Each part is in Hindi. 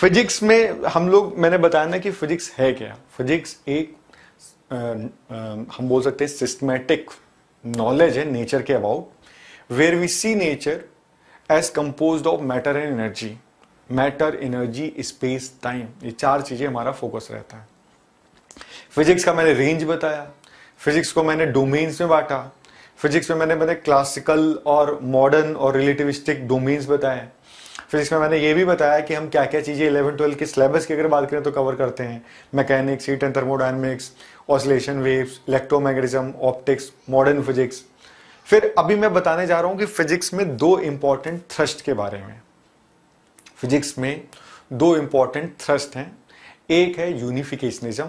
फिजिक्स में हम लोग मैंने बताया ना कि फिजिक्स है क्या फिजिक्स एक आ, आ, हम बोल सकते हैं सिस्टमेटिक नॉलेज है नेचर के about where we see nature as compose of matter and energy matter energy space time ये चार चीजें हमारा फोकस रहता है फिजिक्स का मैंने रेंज बताया फिजिक्स को मैंने डोमेन्स में बांटा फिजिक्स में मैंने मैंने क्लासिकल और मॉडर्न और रिलेटिविस्टिक डोमेन्स बताए फिर इसमें मैंने ये भी बताया कि हम क्या क्या चीज़ें इलेवन ट्वेल्व के सिलेबस की अगर बात करें तो कवर करते हैं mechanics heat and thermodynamics oscillation waves electromagnetism optics modern physics फिर अभी मैं बताने जा रहा हूँ कि फिजिक्स में दो इंपॉर्टेंट थ्रस्ट के बारे में फिजिक्स में दो इंपॉर्टेंट थ्रस्ट हैं एक है यूनिफिकेशनिज्म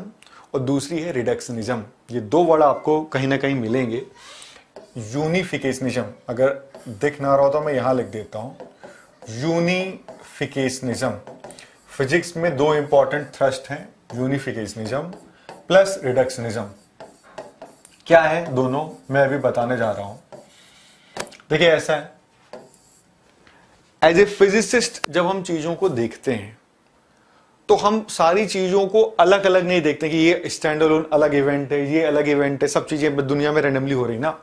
और दूसरी है रिडक्शनिज्म ये दो वर्ड आपको कहीं ना कहीं मिलेंगे यूनिफिकेशनिज्म अगर दिख ना रहा हो तो मैं यहाँ लिख देता हूँ यूनिफिकेशनिज्म फिजिक्स में दो इंपॉर्टेंट थ्रस्ट हैं यूनिफिकेशनिज्म प्लस रिडक्शनिज्म क्या है दोनों मैं अभी बताने जा रहा हूं देखिए ऐसा है एज ए फिजिसिस्ट जब हम चीजों को देखते हैं तो हम सारी चीजों को अलग अलग नहीं देखते कि ये स्टैंड अलोन अलग इवेंट है ये अलग इवेंट है सब चीजें दुनिया में रेंडमली हो रही ना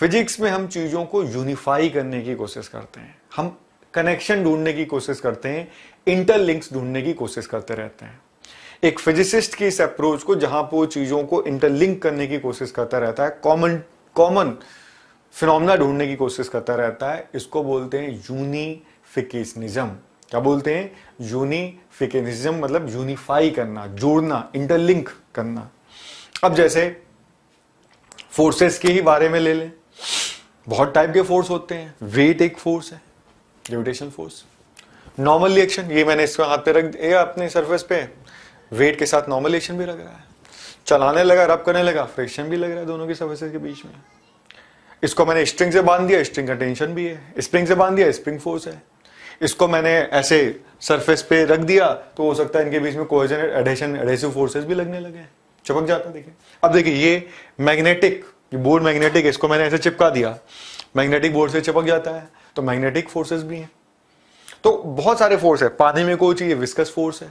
फिजिक्स में हम चीजों को यूनिफाई करने की कोशिश करते हैं हम कनेक्शन ढूंढने की कोशिश करते हैं इंटरलिंक्स ढूंढने की कोशिश करते रहते हैं एक फिजिसिस्ट की इस अप्रोच को जहां पर वो चीजों को इंटरलिंक करने की कोशिश करता रहता है कॉमन कॉमन फिनोमना ढूंढने की कोशिश करता रहता है इसको बोलते हैं यूनिफिकेशनिज्म क्या बोलते हैं यूनिफिकेशनिज्म मतलब यूनिफाई करना जोड़ना इंटरलिंक करना अब जैसे फोर्सेस के ही बारे में ले लें बहुत टाइप के फोर्स होते हैं वेट एक फोर्स है ग्रेविटेशन फोर्स नॉर्मल रिएक्शन ये मैंने इसको हाथ पे रख दिया अपने सरफेस पे वेट के साथ नॉर्मल रिएक्शन भी लग रहा है चलाने लगा रब करने लगा फ्रिक्शन भी लग रहा है दोनों की सर्फेसेज के बीच में इसको मैंने स्ट्रिंग से बांध दिया स्ट्रिंग का टेंशन भी है स्प्रिंग से बांध दिया स्प्रिंग फोर्स है इसको मैंने ऐसे सरफेस पे रख दिया तो हो सकता है इनके बीच में कोहेजन एडेशन एडेसिव फोर्सेस भी लगने लगे चमक जाता है देखिए अब देखिए ये मैग्नेटिक बोर्ड मैग्नेटिक इसको मैंने ऐसे चिपका दिया मैग्नेटिक बोर्ड से चिपक जाता है तो मैग्नेटिक फोर्सेस भी हैं तो बहुत सारे फोर्स है पानी में कोई चाहिए विस्कस फोर्स है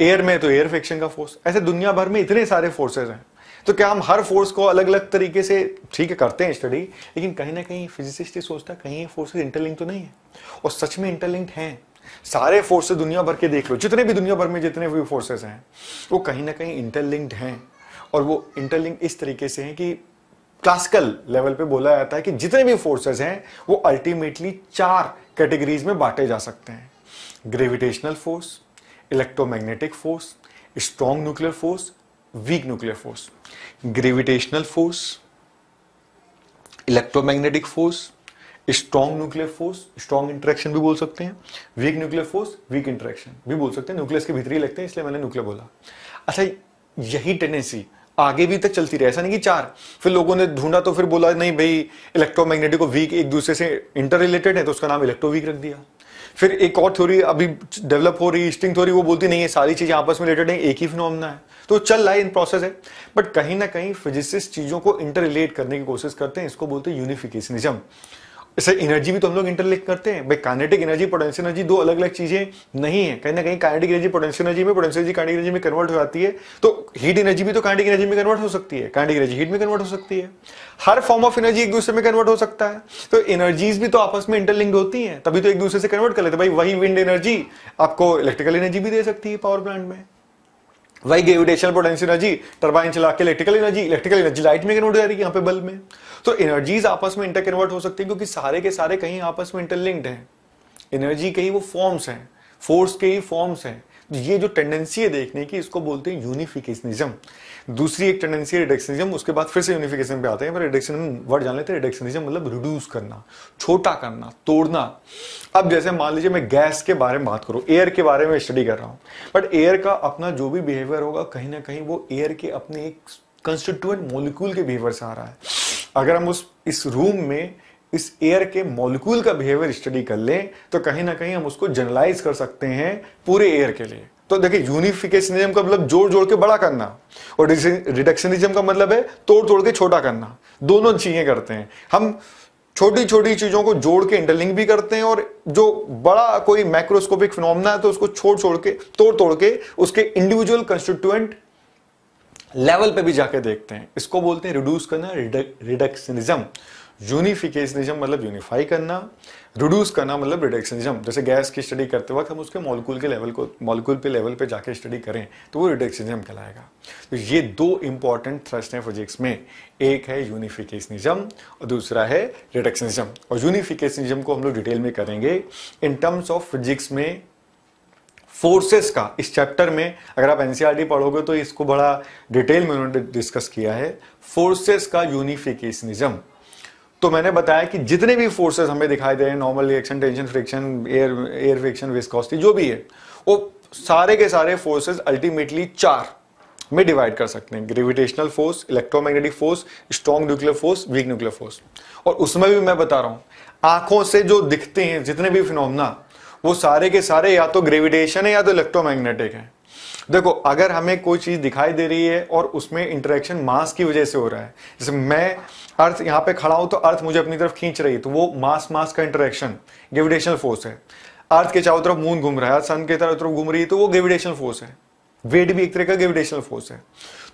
एयर में तो एयर फ्रिक्शन का फोर्स ऐसे दुनिया भर में इतने सारे फोर्सेज हैं तो क्या हम हर फोर्स को अलग अलग तरीके से ठीक है करते हैं स्टडी लेकिन कहीं ना कहीं फिजिसिस्ट ये सोचता है कहीं ये फोर्सेज इंटरलिंक तो नहीं है और सच में इंटरलिंक्ड हैं सारे फोर्सेस दुनिया भर के देख लो जितने भी दुनिया भर में जितने भी फोर्सेस हैं वो कहीं ना कहीं इंटरलिंक्ड हैं और वो इंटरलिंक इस तरीके से हैं कि क्लासिकल लेवल पे बोला जाता है कि जितने भी फोर्सेस हैं वो अल्टीमेटली चार कैटेगरीज में बांटे जा सकते हैं gravitational force electromagnetic force strong nuclear force weak nuclear force gravitational force electromagnetic force strong nuclear force strong interaction भी बोल सकते हैं weak nuclear force weak interaction भी बोल सकते हैं न्यूक्लियस के भीतर ही लगते हैं इसलिए मैंने न्यूक्लियर बोला अच्छा यही टेंडेंसी आगे भी तक चलती रही ऐसा नहीं कि चार फिर लोगों ने ढूंढा तो फिर बोला नहीं भाई इलेक्ट्रोमैग्नेटिक और वीक एक दूसरे से इंटर रिलेटेड है तो उसका नाम इलेक्ट्रोवीक रख दिया फिर एक और थ्योरी अभी डेवलप हो रही है स्टिंग थ्योरी वो बोलती नहीं है सारी चीजें आपस में रिलेटेड है एक ही फिनोमना है तो चल रहा है इन प्रोसेस है बट कहीं ना कहीं फिजिसिस्ट चीजों को इंटर रिलेट करने की कोशिश करते हैं इसको बोलते हैं यूनिफिकेशनिज्म सर एनर्जी भी तो हम लोग इंटरलिंक करते हैं भाई काइनेटिक एनर्जी पोटेंशियल एनर्जी दो अलग अलग चीजें नहीं है कहीं ना कहीं काइनेटिक एनर्जी पोटेंशियल एनर्जी में पोटेंशियल एनर्जी काइनेटिक एनर्जी में कन्वर्ट हो जाती है तो हीट एनर्जी भी तो काइनेटिक एनर्जी में कन्वर्ट हो सकती है काइनेटिक एनर्जी हीट में कन्वर्ट हो सकती है हर फॉर्म ऑफ एनर्जी एक दूसरे में कन्वर्ट हो सकता है तो एनर्जीज भी तो आपस में इंटरलिंक होती है तभी तो एक दूसरे से कन्वर्ट कर लेते भाई वही विंड एनर्जी आपको इलेक्ट्रिकल एनर्जी भी दे सकती है पावर प्लांट में वही ग्रेविटेशनल पोटेंशियल एनर्जी टर्बाइन चला के electrical energy electrical energy light में कन्वर्ट हो जाएगी यहाँ पे बल्ब में तो एनर्जीज आपस में इंटर कन्वर्ट हो सकती है क्योंकि सारे के सारे कहीं आपस में इंटरलिंक्ड हैं एनर्जी के ही वो फॉर्म्स हैं फोर्स के ही फॉर्म्स हैं ये जो टेंडेंसी है देखने की इसको बोलते हैं यूनिफिकेशनिज्म दूसरी एक टेंडेंसी है रिडक्शनिज्म उसके बाद फिर से यूनिफिकेशन पे आते हैं पर रिडक्शन वर्ड जान लेते हैं रिडक्शनिज्म मतलब रिड्यूस करना छोटा करना तोड़ना अब जैसे मान लीजिए मैं गैस के बारे में बात करूँ एयर के बारे में स्टडी कर रहा हूँ बट एयर का अपना जो भी बिहेवियर होगा कहीं ना कहीं वो एयर के अपने एक कंस्टिट्यूएंट मोलिक्यूल के बिहेवियर से आ रहा है अगर हम उस इस रूम में इस एयर के मॉलिक्यूल का बिहेवियर स्टडी कर लें तो कहीं ना कहीं हम उसको जनरलाइज कर सकते हैं पूरे एयर के लिए तो देखिए यूनिफिकेशनिज्म का मतलब जोड़ जोड़ के बड़ा करना और रिडक्शनिज्म का मतलब है तोड़ तोड़ के छोटा करना दोनों चीजें करते हैं हम छोटी छोटी चीजों को जोड़ के इंटरलिंक भी करते हैं और जो बड़ा कोई माइक्रोस्कोपिक फिनोमना है तो उसको छोड़ छोड़ के तोड़ तोड़ के उसके इंडिविजुअल कंस्टिट्यूएंट लेवल पे भी जाके देखते हैं इसको बोलते हैं रिड्यूस करना रिडक्शनिज्म यूनिफिकेशनिज्म मतलब यूनिफाई करना रिड्यूस करना मतलब रिडक्शनिज्म जैसे गैस की स्टडी करते वक्त हम उसके मॉलिक्यूल के लेवल को मॉलिक्यूल पे लेवल पे जाके स्टडी करें तो वो रिडक्शनिज्म कहलाएगा तो ये दो इंपॉर्टेंट थ्रस्ट हैं फिजिक्स में एक है यूनिफिकेशनिज्म और दूसरा है रिडक्शनिज्म और यूनिफिकेशनिज्म को हम लोग डिटेल में करेंगे इन टर्म्स ऑफ फिजिक्स में फोर्सेस का इस चैप्टर में अगर आप एनसीईआरटी e पढ़ोगे तो इसको बड़ा डिटेल में उन्होंने डिस्कस किया है फोर्सेस का यूनिफिकेशनिज्म तो मैंने बताया कि जितने भी फोर्सेस हमें दिखाई दे रहे हैं normal reaction tension friction air air friction viscosity जो भी है वो सारे के सारे फोर्सेस अल्टीमेटली चार में डिवाइड कर सकते हैं gravitational force electromagnetic force strong nuclear force weak nuclear force और उसमें भी मैं बता रहा हूँ आंखों से जो दिखते हैं जितने भी फिनोमना वो सारे के सारे या तो ग्रेविटेशन है या तो इलेक्ट्रोमैग्नेटिक है देखो अगर हमें कोई चीज़ दिखाई दे रही है और उसमें इंटरेक्शन मास की वजह से हो रहा है जैसे मैं अर्थ यहां पे खड़ा हूं तो अर्थ मुझे अपनी तरफ खींच रही है तो वो मास मास का इंटरेक्शन ग्रेविटेशनल फोर्स है अर्थ के चारों तरफ मून घूम रहा है सन के चारों तरफ घूम रही है तो वो ग्रेविटेशनल फोर्स है वेट भी एक तरह का ग्रेविटेशनल फोर्स है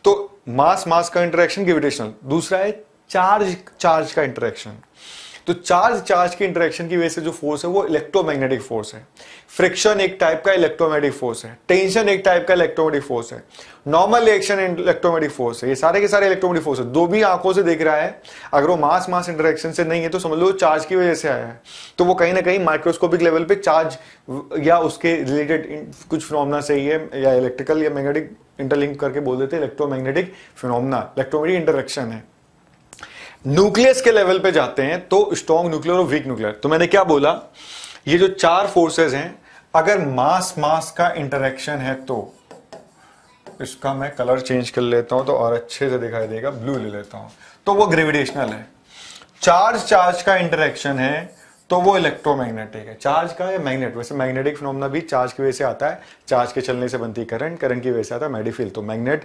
तो मास मास का इंटरेक्शन ग्रेविटेशनल दूसरा है चार्ज चार्ज का इंटरेक्शन तो चार्ज चार्ज की इंटरेक्शन की वजह से जो फोर्स है वो इलेक्ट्रोमैग्नेटिक फोर्स है फ्रिक्शन एक टाइप का इलेक्ट्रोमैग्नेटिक फोर्स है टेंशन एक टाइप का इलेक्ट्रोमैग्नेटिक फोर्स है नॉर्मल रिएक्शन इलेक्ट्रोमैग्नेटिक फोर्स है ये सारे के सारे इलेक्ट्रोमैग्नेटिक फोर्स है दो भी आंखों से देख रहा है अगर वो मास मास इंटरेक्शन से नहीं है तो समझ लो चार्ज की वजह से आया है तो वो कहीं ना कहीं माइक्रोस्कोपिक लेवल पे चार्ज या उसके रिलेटेड कुछ फिनोमना से ही है या इलेक्ट्रिकल या मैग्नेटिक इंटरलिंक करके बोल देते हैं इलेक्ट्रोमैग्नेटिक फिनोमना इलेक्ट्रोमैग्नेटिक इंटरेक्शन है न्यूक्लियस के लेवल पे जाते हैं तो स्ट्रॉन्ग न्यूक्लियर और वीक न्यूक्लियर तो मैंने क्या बोला ये जो चार फोर्सेस हैं अगर मास मास का इंटरेक्शन है तो इसका मैं कलर चेंज कर लेता हूं तो और अच्छे से दिखाई देगा ब्लू ले लेता हूं तो वो ग्रेविटेशनल है चार्ज चार्ज का इंटरेक्शन है तो वो इलेक्ट्रोमैग्नेटिक है चार्ज का या मैग्नेट वैसे मैग्नेटिक फिनोमना भी चार्ज की वजह से आता है चार्ज के चलने से बनती करंट करंट की वजह से आता है मेडिफिल तो मैग्नेट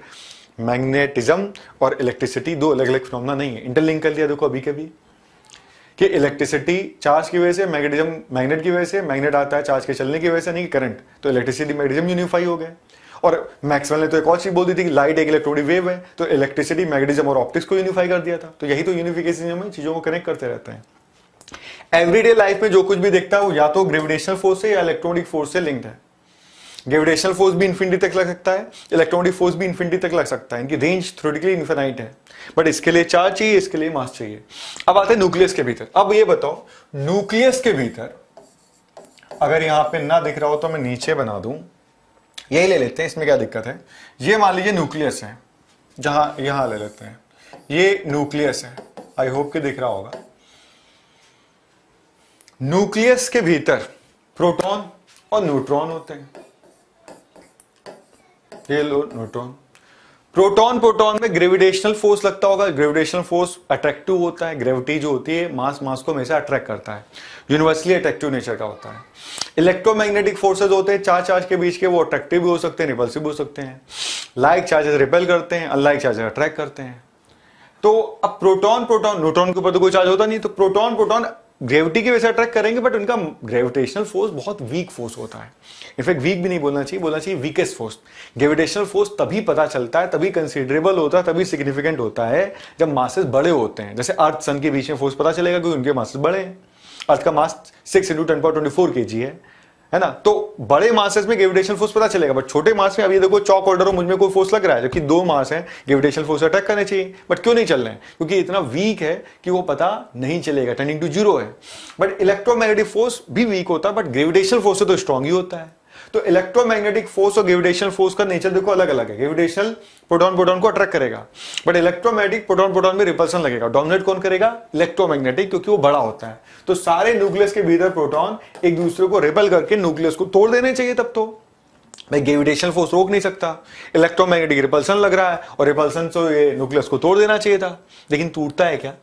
मैग्नेटिज्म और इलेक्ट्रिसिटी दो अलग अलग फिनोमना नहीं है इंटरलिंक कर लिया देखो अभी के भी कि इलेक्ट्रिसिटी चार्ज की वजह से मैग्नेटिज्म मैग्नेट की वजह से मैग्नेट आता है चार्ज के चलने की वजह से नहीं करंट तो इलेक्ट्रिसिटी मैग्नेटिज्म यूनिफाई हो गए और मैक्सवेल ने तो एक और चीज बोल दी थी कि लाइट एक इलेक्ट्रोडी वेव है तो इलेक्ट्रिसिटी मैग्नेटिज्म और ऑप्टिक्स को यूनिफाई कर दिया था तो यही तो यूनिफिकेशन में चीजों को कनेक्ट करते रहते हैं एवरीडे लाइफ में जो कुछ भी देखता है वो या तो ग्रेविटेशनल फोर्स से या इलेक्ट्रॉनिक फोर्स से लिंक्ड है ग्रेविटेशनल फोर्स भी इन्फिनिटी तक लग सकता है इलेक्ट्रॉनिक फोर्स भी इन्फिनिटी तक लग सकता है इनकी रेंज थ्रोटिकली इन्फेनाइट है बट इसके लिए चार्ज चाहिए इसके लिए मास चाहिए अब आते हैं न्यूक्लियस के भीतर अब ये बताओ न्यूक्लियस के भीतर अगर यहां पे ना दिख रहा हो तो मैं नीचे बना दूं यही ले लेते हैं इसमें क्या दिक्कत है ये मान लीजिए न्यूक्लियस है जहां यहां ले लेते हैं ये न्यूक्लियस है आई होप कि दिख रहा होगा न्यूक्लियस के भीतर प्रोटॉन और न्यूट्रॉन होते हैं हेलो न्यूट्रॉन प्रोटॉन प्रोटॉन में ग्रेविटेशनल फोर्स लगता होगा ग्रेविटेशनल फोर्स अट्रैक्टिव होता है ग्रेविटी जो होती है मास मास को हमेशा अट्रैक्ट करता है यूनिवर्सली अट्रैक्टिव नेचर का होता है इलेक्ट्रोमैग्नेटिक फोर्सेज होते हैं चार चार्ज के बीच के वो अट्रैक्टिव भी हो सकते हैं रिपल्सिव हो सकते हैं लाइक चार्जेस रिपेल करते हैं अनलाइक चार्जेस अट्रैक्ट करते हैं तो अब प्रोटॉन प्रोटॉन न्यूट्रॉन के ऊपर तो कोई चार्ज होता नहीं तो प्रोटॉन प्रोटॉन ग्रेविटी की वजह से अट्रैक्ट करेंगे बट उनका ग्रेविटेशनल फोर्स बहुत वीक फोर्स होता है इनफैक्ट वीक भी नहीं बोलना चाहिए बोलना चाहिए वीकेस्ट फोर्स ग्रेविटेशनल फोर्स तभी पता चलता है तभी कंसिडरेबल होता है तभी सिग्निफिकेंट होता है जब मासेस बड़े होते हैं जैसे अर्थ सन के बीच में फोर्स पता चलेगा क्योंकि उनके मासेस बड़े हैं अर्थ का mass six into ten point twenty four K G है है ना तो बड़े मासेस में ग्रेविटेशन फोर्स पता चलेगा बट छोटे मास में अभी देखो चौक ऑर्डर मुझ में कोई फोर्स लग रहा है जो कि दो मास है ग्रेविटेशन फोर्स अटैक करने चाहिए बट क्यों नहीं चल रहे हैं क्योंकि इतना वीक है कि वो पता नहीं चलेगा टर्निंग टू जीरो है बट इलेक्ट्रोमैग्नेटिक फोर्स भी वीक होता है बट ग्रेविटेशन फोर्स से तो स्ट्रांग ही होता है तो इलेक्ट्रोमैग्नेटिक फोर्स और ग्रेविटेशनल फोर्स का नेचर देखो अलग अलग है ग्रेविटेशनल प्रोटॉन प्रोटॉन को अट्रैक्ट करेगा बट इलेक्ट्रोमैग्नेटिक प्रोटॉन प्रोटॉन में रिपल्सन लगेगा डोमिनेट कौन करेगा इलेक्ट्रोमैग्नेटिक क्योंकि वो बड़ा होता है तो सारे न्यूक्लियस के भीतर प्रोटॉन एक दूसरे को रिपल करके न्यूक्लियस को तोड़ देने चाहिए तब तो भाई ग्रेविटेशनल फोर्स रोक नहीं सकता इलेक्ट्रोमैग्नेटिक रिपल्सन लग रहा है और रिपल्सन से ये न्यूक्लियस को तोड़ देना चाहिए था लेकिन टूटता है क्या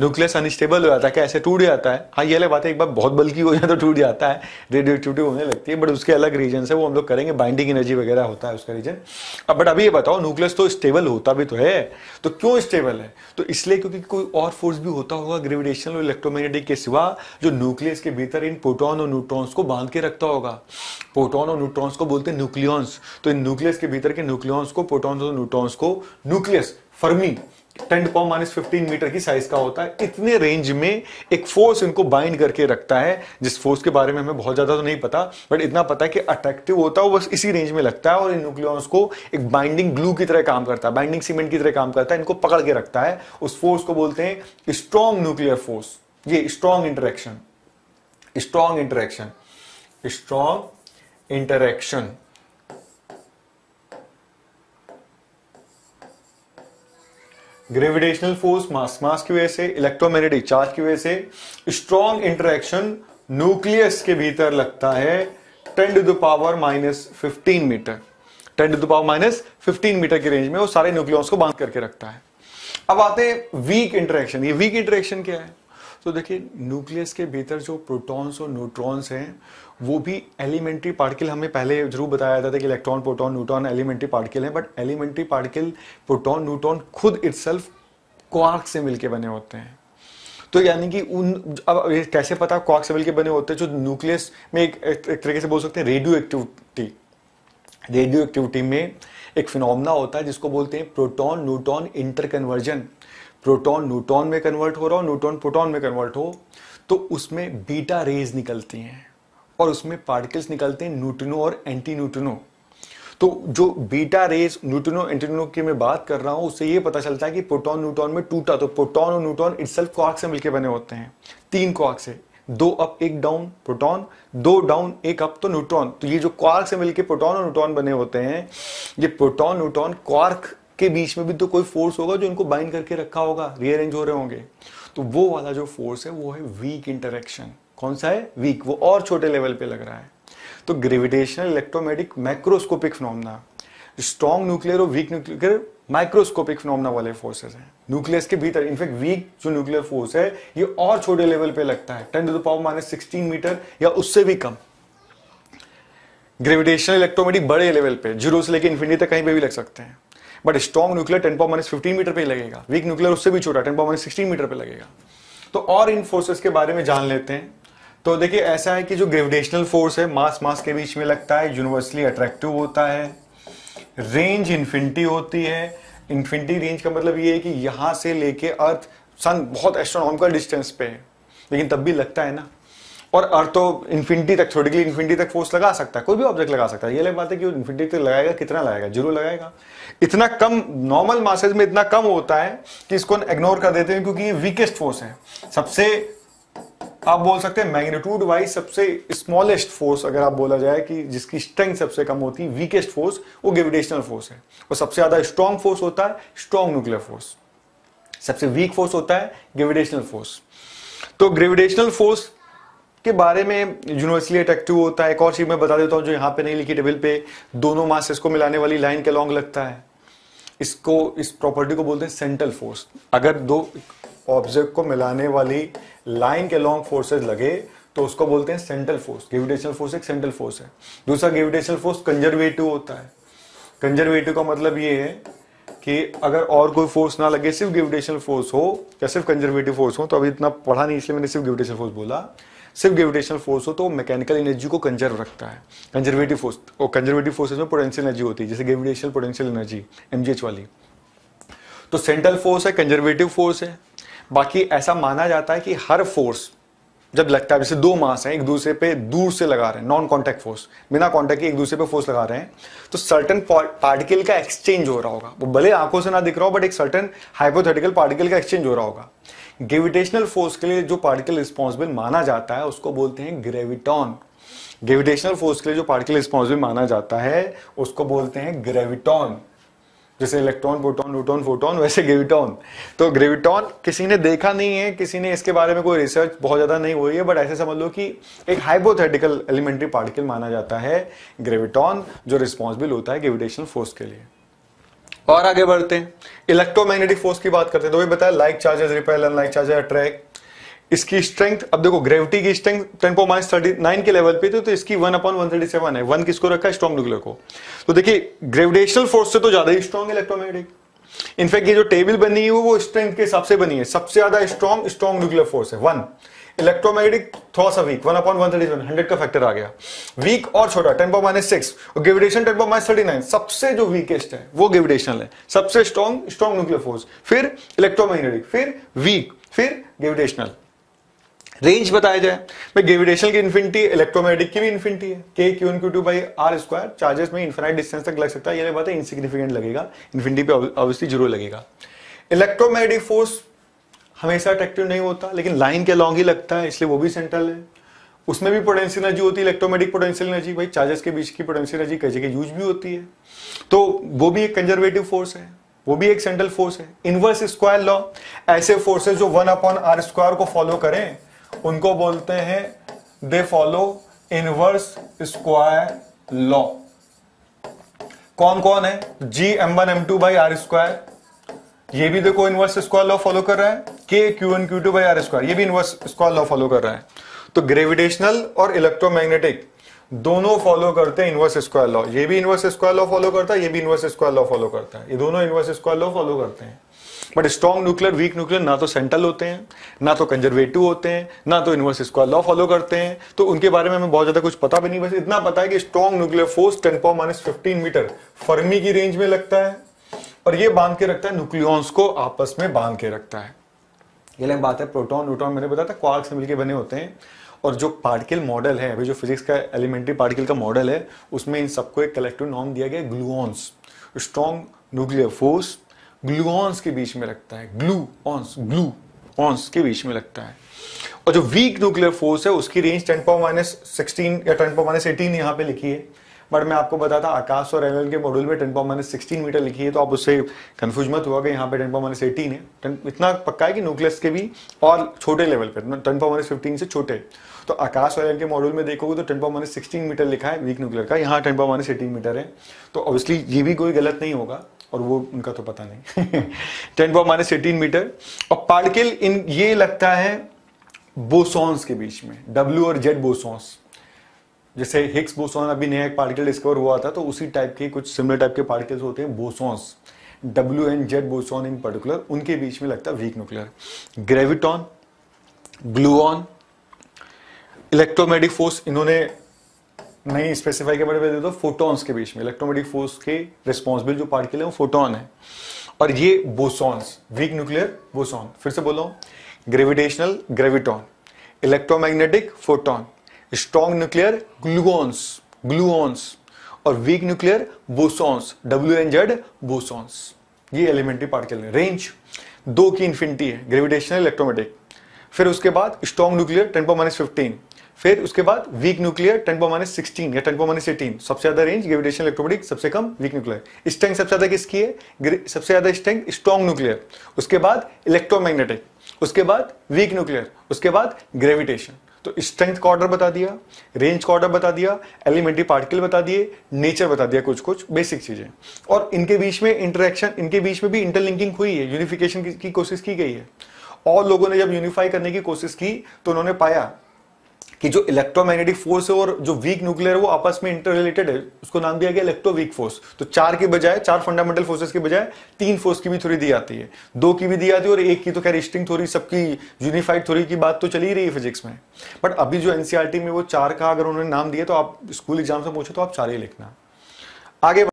न्यूक्लियस अनस्टेबल हो जाता है कैसे टूट जाता है हाँ ये अलग बात है एक बार बहुत बल्कि हो जाए तो टूट जाता है रेडियो एक्टिविटी होने लगती है बट उसके अलग रीजन है वो हम लोग करेंगे बाइंडिंग एनर्जी वगैरह होता है उसका रीजन अब बट अभी ये बताओ न्यूक्लियस तो स्टेबल होता भी तो है तो क्यों स्टेबल है तो इसलिए क्योंकि कोई और फोर्स भी होता होगा ग्रेविटेशनल और इलेक्ट्रोमैग्नेटिक के सिवा जो न्यूक्लियस के भीतर इन प्रोटोन और न्यूट्रॉन्स को बांध के रखता होगा प्रोटोन और न्यूट्रॉन्स को बोलते हैं न्यूक्लियॉन्स तो इन न्यूक्लियस के भीतर के न्यूक्लियॉन्स को प्रोटॉन्स और न्यूट्रॉन्स को nucleus fermi ten to minus fifteen metre की साइज का होता है इतने रेंज में एक फोर्स इनको बाइंड करके रखता है जिस फोर्स के बारे में हमें बहुत ज़्यादा तो नहीं पता बट इतना पता है कि अट्रैक्टिव होता है बस इसी रेंज में लगता है और इन न्यूक्लियॉन्स को एक बाइंडिंग ग्लू की तरह काम करता है बाइंडिंग सीमेंट की तरह काम करता है इनको पकड़ के रखता है उस फोर्स को बोलते हैं स्ट्रॉन्ग न्यूक्लियर फोर्स ये strong interaction strong interaction strong interaction gravitational force mass mass की वजह से इलेक्ट्रोमैग्नेटिक चार्ज की वजह से स्ट्रॉन्ग इंटरेक्शन न्यूक्लियस के भीतर लगता है ten to the power minus fifteen metre ten to the power minus fifteen metre की रेंज में वो सारे न्यूक्लियस को बांध करके रखता है अब आते हैं वीक इंटरेक्शन ये वीक इंटरेक्शन क्या है तो देखिए न्यूक्लियस के भीतर जो प्रोटॉन्स और न्यूट्रॉन्स हैं वो भी एलिमेंट्री पार्टिकल हमें पहले जरूर बताया जाता था कि electron proton neutron elementary particle हैं but elementary particle proton neutron खुद इट्सल्फ क्वार्क से मिलके बने होते हैं तो यानी कि उन अब कैसे पता क्वार्क से मिलके बने होते हैं जो न्यूक्लियस में एक, एक, एक तरीके से बोल सकते हैं रेडियो एक्टिविटी रेडियो एक्टिविटी में एक फिनोमना होता है जिसको बोलते हैं proton neutron interconversion proton neutron में कन्वर्ट हो रहा हो न्यूट्रॉन प्रोटॉन में कन्वर्ट हो तो उसमें बीटा रेज निकलती हैं और उसमें पार्टिकल्स निकलते हैं न्यूट्रिनो और एंटी न्यूट्रिनो तो जो बीटा रेज न्यूट्रिनो एंटीनो की मैं बात कर रहा हूं उससे ये पता चलता है कि प्रोटॉन न्यूट्रॉन में टूटा तो प्रोटॉन और न्यूट्रॉन इटसेल्फ क्वार्क से मिलकर बने होते हैं तीन क्वार्क से दो अप एक डाउन प्रोटॉन दो डाउन एक अप तो न्यूट्रॉन तो ये जो क्वार्क से मिलकर प्रोटॉन और न्यूट्रॉन बने होते हैं ये प्रोटॉन न्यूट्रॉन क्वार्क के बीच में भी तो कोई फोर्स होगा जो इनको बाइंड करके रखा होगा रीअरेंज हो रहे होंगे तो वो वाला जो फोर्स है वो है वीक इंटरेक्शन कौन सा है वीक वो और छोटे लेवल पे लग रहा है तो gravitational electromagnetic microscopic phenomena strong nuclear और वीक न्यूक्लियर माइक्रोस्कोपिक फिनोमना वाले फोर्सेस हैं न्यूक्लियस के भीतर इनफैक्ट वीक जो न्यूक्लियर फोर्स है ये और छोटे लेवल पे लगता है ten to the power minus sixteen metre या उससे भी कम ग्रेविटेशनल इलेक्ट्रोमेटिक बड़े लेवल पे जीरो से लेकर इन्फिनिटी तक कहीं पे भी लग सकते हैं but strong nuclear ten point minus fifteen metre पर लगेगा वीक न्यूक्लियर उससे भी छोटा ten point minus sixteen metre पर लगेगा तो और इन फोर्सेस के बारे में जान लेते हैं तो देखिए ऐसा है कि जो ग्रेविटेशनल फोर्स है मास मास के बीच में लगता है यूनिवर्सली अट्रैक्टिव होता है रेंज इन्फिनिटी होती है इन्फिनिटी रेंज का मतलब ये है कि यहाँ से लेके अर्थ सन बहुत एस्ट्रोनॉमिकल डिस्टेंस पे है लेकिन तब भी लगता है ना और अर्थ तो इन्फिनिटी तक थोड़ी इन्फिनिटी तक फोर्स लगा सकता है कोई भी ऑब्जेक्ट लगा सकता है ये लग बात है कि इन्फिनिटी तक लगाएगा कितना लगाएगा जरूर लगाएगा इतना कम नॉर्मल मासेज में इतना कम होता है कि इसको इग्नोर कर देते हैं क्योंकि ये वीकेस्ट फोर्स है सबसे आप बोल सकते हैं मैग्नीट्यूड वाइज सबसे स्मॉलेस्ट फोर्स अगर आप बोला जाए कि जिसकी स्ट्रेंथ सबसे कम होती है वीकेस्ट फोर्स वो ग्रेविटेशनल फोर्स है और सबसे ज्यादा स्ट्रॉन्ग फोर्स होता है स्ट्रॉन्ग न्यूक्लियर फोर्स सबसे वीक फोर्स होता है ग्रेविटेशनल फोर्स तो ग्रेविटेशनल फोर्स के बारे में यूनिवर्सली अट्रैक्टिव होता है एक और चीज मैं बता देता हूँ जो यहाँ पे नहीं लिखी टेबल पे दोनों मासेस को मिलाने वाली लाइन के लॉन्ग लगता है इसको इस प्रॉपर्टी को बोलते हैं सेंट्रल फोर्स अगर दो ऑब्जेक्ट को मिलाने वाली लाइन के लॉन्ग फोर्सेज लगे तो उसको बोलते हैं सेंट्रल फोर्स ग्रेविटेशनल फोर्स एक सेंट्रल फोर्स है दूसरा ग्रेविटेशनल फोर्स कंजर्वेटिव होता है कंजर्वेटिव का मतलब ये है कि अगर और कोई फोर्स ना लगे सिर्फ ग्रेविटेशनल फोर्स हो या सिर्फ कंजर्वेटिव फोर्स हो तो अभी इतना पढ़ा नहीं इसलिए मैंने सिर्फ ग्रेविटेशनल फोर्स बोला सिर्फ ग्रेविटेशनल फोर्स हो तो मैकेनिकल एनर्जी को कंजर्व रखता है कंजर्वेटिव फोर्स और कंजर्वेटिव फोर्सेज में पोटेंशियल एनर्जी होती है जैसे ग्रेविटेशनल पोटेंशियल एनर्जी एम वाली तो सेंट्रल फोर्स है कंजर्वेटिव फोर्स है बाकी ऐसा माना जाता है कि हर फोर्स जब लगता है जैसे दो मास हैं एक दूसरे पे दूर से लगा रहे हैं नॉन कॉन्टैक्ट फोर्स बिना कॉन्टैक्ट के एक दूसरे पे फोर्स लगा रहे हैं तो सर्टन पार्टिकल का एक्सचेंज हो रहा होगा वो भले आंखों से ना दिख रहा हो बट एक सर्टन हाइपोथेटिकल पार्टिकल का एक्सचेंज हो रहा होगा ग्रेविटेशनल फोर्स के लिए जो पार्टिकल रिस्पॉन्सिबल माना जाता है उसको बोलते हैं ग्रेविटॉन ग्रेविटेशनल फोर्स के लिए जो पार्टिकल रिस्पॉन्सिबल माना जाता है उसको बोलते हैं ग्रेविटॉन जैसे इलेक्ट्रॉन प्रोटॉन न्यूट्रॉन फोटोन वैसे ग्रेविटॉन तो ग्रेविटॉन किसी ने देखा नहीं है किसी ने इसके बारे में कोई रिसर्च बहुत ज़्यादा नहीं हुई है बट ऐसे समझ लो कि एक हाइपोथेटिकल एलिमेंट्री पार्टिकल माना जाता है ग्रेविटॉन जो रिस्पॉन्सिबल होता है ग्रेविटेशनल फोर्स के लिए और आगे बढ़ते हैं इलेक्ट्रोमैग्नेटिक फोर्स की बात करते हैं तो भाई बताया like charges repel unlike charges attract इसकी स्ट्रेंथ अब देखो ग्रेविटी की स्ट्रेंथ टेन को माइनस थर्टी नाइन के लेवल पे थी तो इसकी one upon one thirty seven है वन किसको रखा है स्ट्रॉन्ग न्यूक्लियर को तो देखिए ग्रेविटेशनल फोर्स से तो ज्यादा ही स्ट्रॉन्ग इलेक्ट्रोमैग्नेटिक इनफैक्ट ये जो टेबल बनी है वो स्ट्रेंथ के हिसाब से बनी है सबसे ज्यादा स्ट्रॉन्ग स्ट्रॉन्ग न्यूक्लियर फोर्स है वन इलेक्ट्रोमैग्नेटिक थोड़ा सा weak one upon one thirty seven hundred का फैक्टर आ गया वीक और छोटा टेन पॉइंट माइनस सिक्स और gravitation ten point minus thirty nine सबसे जो वीकेस्ट है वो ग्रेविटेशनल है सबसे स्ट्रॉन्ग स्ट्रॉन्ग न्यूक्लियर फोर्स फिर इलेक्ट्रोमैग्नेटिक फिर वीक फिर ग्रेविटेशनल रेंज बताया जाए भाई ग्रेविटेशन की इन्फिनिटी इलेक्ट्रोमैग्नेटिक की भी इन्फिनिटी है K Q N Q two by R square charges में इन्फिनाइट डिस्टेंस तक लग सकता है ये बात है इनसिग्निफिकेंट लगेगा इन्फिनिटी पे ऑब्वियसली जरूर लगेगा इलेक्ट्रोमैग्नेटिक फोर्स हमेशा अट्रैक्टिव नहीं होता लेकिन लाइन के लॉन्ग ही लगता है इसलिए वो भी सेंट्रल है उसमें भी पोटेंशियल एनर्जी होती है इलेक्ट्रोमैग्नेटिक पोटेंशियल एनर्जी भाई चार्जेस के बीच की पोटेंशियल एनर्जी कई जगह यूज भी होती है तो वो भी एक कंजर्वेटिव फोर्स है वो भी एक सेंट्रल फोर्स है इनवर्स स्क्वायर लॉ ऐसे फोर्सेस जो वन अपॉन आर स्क्वायर को फॉलो करें उनको बोलते हैं they follow inverse square law कौन कौन है G M one M two by R square ये भी देखो इनवर्स स्क्वायर लॉ फॉलो कर रहा है K Q N Q two by R square ये भी इनवर्स स्क्वायर लॉ फॉलो कर रहा है तो ग्रेविटेशनल और इलेक्ट्रोमैग्नेटिक दोनों फॉलो करते हैं इनवर्स स्क्वायर लॉ ये भी इनवर्स स्क्वायर लॉ फॉलो करता है ये भी इनवर्स स्क्वायर लॉ फॉलो करता है ये दोनों इनवर्स स्क्वायर लॉ फॉलो करते हैं but strong nuclear weak nuclear ना तो सेंट्रल होते हैं ना तो कंजर्वेटिव होते हैं ना तो यूनिवर्स स्क्वायर लॉ फॉलो करते हैं तो उनके बारे में हमें बहुत ज्यादा कुछ पता भी नहीं बस इतना पता है कि strong nuclear force ten power minus fifteen metre fermi की रेंज में लगता है और ये बांध के रखता है न्यूक्लियॉन्स को आपस में बांध के रखता है ये बात है प्रोटोन न्यूट्रॉन मैंने बताया था क्वार्क से मिलकर बने होते हैं और जो पार्टिकल मॉडल है अभी जो फिजिक्स का एलिमेंट्री पार्टिकल का मॉडल है उसमें इन सबको एक कलेक्टिव नॉम दिया गया gluons strong nuclear force gluons के बीच में लगता है ग्लू ऑन्स ग्लू ऑन्स के बीच में लगता है और जो वीक न्यूक्लियर फोर्स है उसकी range ten power minus sixteen या टेन पावर माइनस एटीन यहाँ पे लिखी है बट मैं आपको बता था आकाश और एनएल के मॉड्यूल में ten power minus sixteen metre लिखी है तो आप उससे कंफ्यूज मत हुआ कि यहाँ पे टेन पावर माइनस एटीन है 10, इतना पक्का है कि न्यूक्लियस के भी और छोटे लेवल पर टेन पावर माइनस फिफ्टीन से छोटे तो आकाश और एनएल के मॉड्यूल में देखोगे तो ten power minus sixteen metre लिखा है वीक न्यूक्लियर का यहाँ ten power minus eighteen metre है तो ऑब्वियसली ये भी कोई गलत नहीं होगा और वो उनका तो पता नहीं ten power minus eighteen metre और पार्टिकल इन ये लगता है बोसॉन्स के बीच में डब्ल्यू और जेड बोसॉन्स जैसे हिक्स बोसॉन अभी नया एक पार्टिकल डिस्कवर हुआ था तो उसी टाइप के कुछ सिमिलर टाइप के पार्टिकल्स होते हैं bosons W and Z boson in particular उनके बीच में लगता है weak nuclear graviton gluon electromagnetic force इन्होंने नहीं स्पेसिफाई के बारे में दे दो फोटॉन्स के बीच में इलेक्ट्रोमेटिक फोर्स के रिस्पॉन्सिबल जो पार्टिकल है वो फोटोन है और ये बोसॉन्स वीक न्यूक्लियर बोसॉन फिर से बोलो gravitational graviton electromagnetic photon strong nuclear gluons gluons और weak nuclear bosons W and Z bosons ये एलिमेंट्री पार्टिकल है रेंज दो की इन्फिनिटी है ग्रेविटेशनल इलेक्ट्रोमेटिक फिर उसके बाद स्ट्रॉन्ग न्यूक्लियर टेन पर माइनस फिफ्टीन फिर उसके बाद weak nuclear ten minus sixteen या टेन पर माइनस एटीन सबसे ज्यादा रेंज ग्रेविटेशन इलेक्ट्रोमेटिक सबसे कम वीक न्यूक्लियर स्ट्रेंथ सबसे ज्यादा किसकी है सबसे ज्यादा स्ट्रेंथ स्ट्रॉन्ग न्यूक्लियर उसके बाद इलेक्ट्रोमैग्नेटिक उसके बाद वीक न्यूक्लियर उसके बाद ग्रेविटेशन तो स्ट्रेंथ का ऑर्डर बता दिया रेंज का ऑर्डर बता दिया एलिमेंट्री पार्टिकल बता दिए नेचर बता दिया कुछ कुछ बेसिक चीजें और इनके बीच में इंटरेक्शन इनके बीच में भी इंटरलिंकिंग हुई है यूनिफिकेशन की कोशिश की गई है और लोगों ने जब यूनिफाई करने की कोशिश की तो उन्होंने पाया कि जो इलेक्ट्रोमैग्नेटिक फोर्स है और जो वीक न्यूक्लियर है वो आपस में इंटर रिलेटेड है उसको नाम दिया गया इलेक्ट्रो वीक फोर्स तो चार के बजाय चार फंडामेंटल फोर्सेस के बजाय तीन फोर्स की भी थोड़ी दी जाती है दो की भी दी जाती है और एक की तो खैर स्ट्रिंग थोड़ी सबकी यूनिफाइड थोड़ी की बात तो चली ही रही है फिजिक्स में बट अभी जो एनसीआर e में वो चार का अगर उन्होंने नाम दिया तो आप स्कूल एग्जाम से पूछो तो आप चार ही लिखना आगे